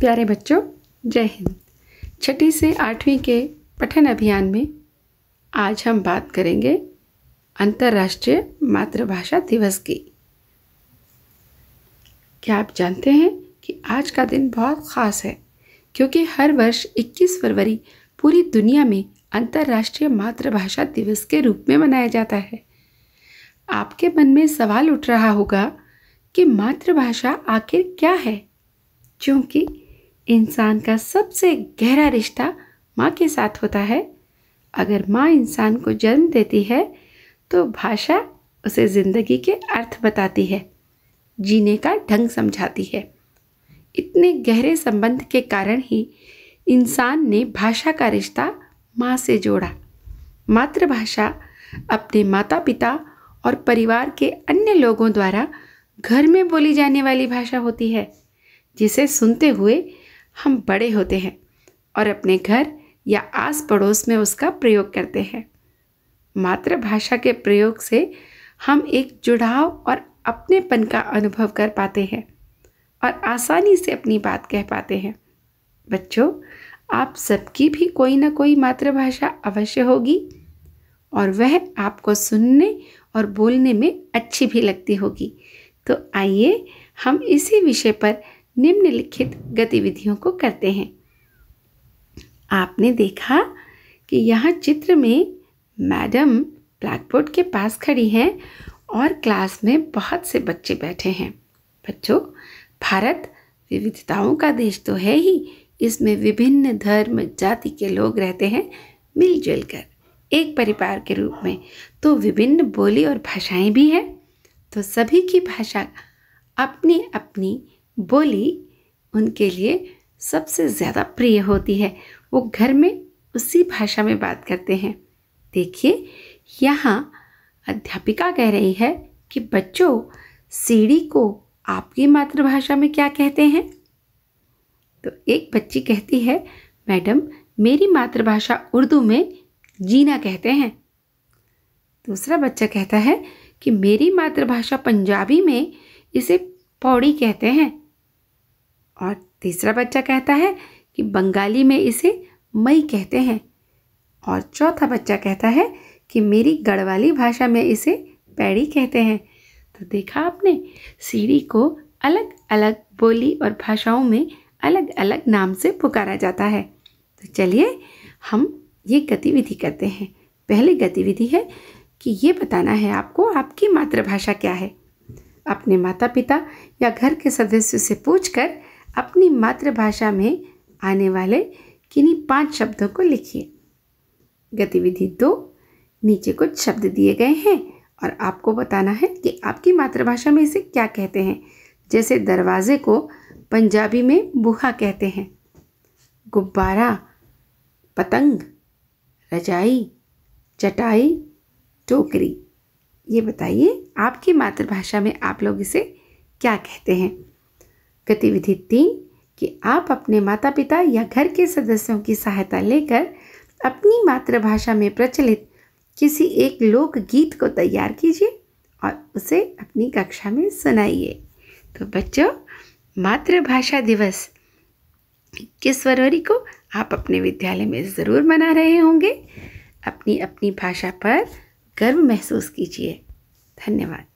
प्यारे बच्चों जय हिंद छठी से आठवीं के पठन अभियान में आज हम बात करेंगे अंतर्राष्ट्रीय मातृभाषा दिवस की क्या आप जानते हैं कि आज का दिन बहुत ख़ास है क्योंकि हर वर्ष 21 फरवरी पूरी दुनिया में अंतर्राष्ट्रीय मातृभाषा दिवस के रूप में मनाया जाता है आपके मन में सवाल उठ रहा होगा कि मातृभाषा आखिर क्या है क्योंकि इंसान का सबसे गहरा रिश्ता माँ के साथ होता है अगर माँ इंसान को जन्म देती है तो भाषा उसे ज़िंदगी के अर्थ बताती है जीने का ढंग समझाती है इतने गहरे संबंध के कारण ही इंसान ने भाषा का रिश्ता माँ से जोड़ा मातृभाषा अपने माता पिता और परिवार के अन्य लोगों द्वारा घर में बोली जाने वाली भाषा होती है जिसे सुनते हुए हम बड़े होते हैं और अपने घर या आस पड़ोस में उसका प्रयोग करते हैं मातृभाषा के प्रयोग से हम एक जुड़ाव और अपनेपन का अनुभव कर पाते हैं और आसानी से अपनी बात कह पाते हैं बच्चों आप सबकी भी कोई ना कोई मातृभाषा अवश्य होगी और वह आपको सुनने और बोलने में अच्छी भी लगती होगी तो आइए हम इसी विषय पर निम्नलिखित गतिविधियों को करते हैं आपने देखा कि यहाँ चित्र में मैडम ब्लैकबोर्ड के पास खड़ी हैं और क्लास में बहुत से बच्चे बैठे हैं बच्चों भारत विविधताओं का देश तो है ही इसमें विभिन्न धर्म जाति के लोग रहते हैं मिलजुल कर एक परिवार के रूप में तो विभिन्न बोली और भाषाएं भी हैं तो सभी की भाषा अपनी अपनी बोली उनके लिए सबसे ज़्यादा प्रिय होती है वो घर में उसी भाषा में बात करते हैं देखिए यहाँ अध्यापिका कह रही है कि बच्चों सीढ़ी को आपकी मातृभाषा में क्या कहते हैं तो एक बच्ची कहती है मैडम मेरी मातृभाषा उर्दू में जीना कहते हैं दूसरा बच्चा कहता है कि मेरी मातृभाषा पंजाबी में इसे पौड़ी कहते हैं और तीसरा बच्चा कहता है कि बंगाली में इसे मई कहते हैं और चौथा बच्चा कहता है कि मेरी गढ़वाली भाषा में इसे पैड़ी कहते हैं तो देखा आपने सीढ़ी को अलग अलग बोली और भाषाओं में अलग अलग नाम से पुकारा जाता है तो चलिए हम ये गतिविधि करते हैं पहली गतिविधि है कि ये बताना है आपको आपकी मातृभाषा क्या है अपने माता पिता या घर के सदस्यों से पूछकर अपनी मातृभाषा में आने वाले किन्हीं पांच शब्दों को लिखिए गतिविधि दो नीचे कुछ शब्द दिए गए हैं और आपको बताना है कि आपकी मातृभाषा में इसे क्या कहते हैं जैसे दरवाजे को पंजाबी में बुखा कहते हैं गुब्बारा पतंग रजाई चटाई टोकरी ये बताइए आपकी मातृभाषा में आप लोग इसे क्या कहते हैं गतिविधि तीन कि आप अपने माता पिता या घर के सदस्यों की सहायता लेकर अपनी मातृभाषा में प्रचलित किसी एक लोकगीत को तैयार कीजिए और उसे अपनी कक्षा में सुनाइए तो बच्चों मातृभाषा दिवस इक्कीस फरवरी को आप अपने विद्यालय में ज़रूर मना रहे होंगे अपनी अपनी भाषा पर गर्व महसूस कीजिए धन्यवाद